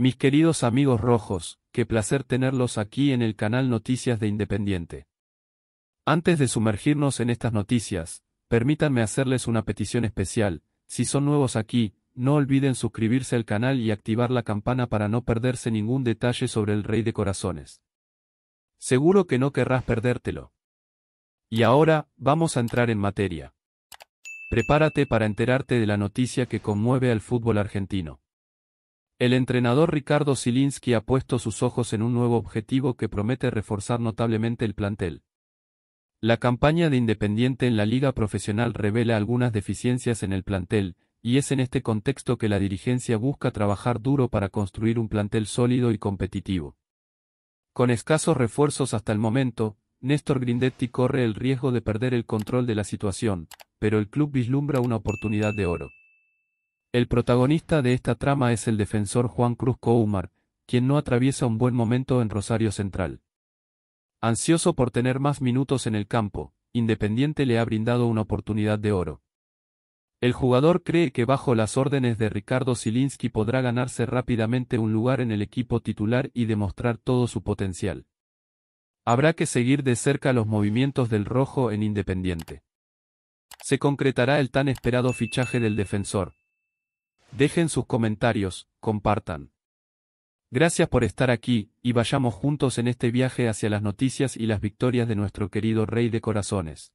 Mis queridos amigos rojos, qué placer tenerlos aquí en el canal Noticias de Independiente. Antes de sumergirnos en estas noticias, permítanme hacerles una petición especial, si son nuevos aquí, no olviden suscribirse al canal y activar la campana para no perderse ningún detalle sobre el Rey de Corazones. Seguro que no querrás perdértelo. Y ahora, vamos a entrar en materia. Prepárate para enterarte de la noticia que conmueve al fútbol argentino. El entrenador Ricardo Silinski ha puesto sus ojos en un nuevo objetivo que promete reforzar notablemente el plantel. La campaña de Independiente en la Liga Profesional revela algunas deficiencias en el plantel, y es en este contexto que la dirigencia busca trabajar duro para construir un plantel sólido y competitivo. Con escasos refuerzos hasta el momento, Néstor Grindetti corre el riesgo de perder el control de la situación, pero el club vislumbra una oportunidad de oro. El protagonista de esta trama es el defensor Juan Cruz Coumar, quien no atraviesa un buen momento en Rosario Central. Ansioso por tener más minutos en el campo, Independiente le ha brindado una oportunidad de oro. El jugador cree que bajo las órdenes de Ricardo Silinski podrá ganarse rápidamente un lugar en el equipo titular y demostrar todo su potencial. Habrá que seguir de cerca los movimientos del rojo en Independiente. Se concretará el tan esperado fichaje del defensor, Dejen sus comentarios, compartan. Gracias por estar aquí, y vayamos juntos en este viaje hacia las noticias y las victorias de nuestro querido Rey de Corazones.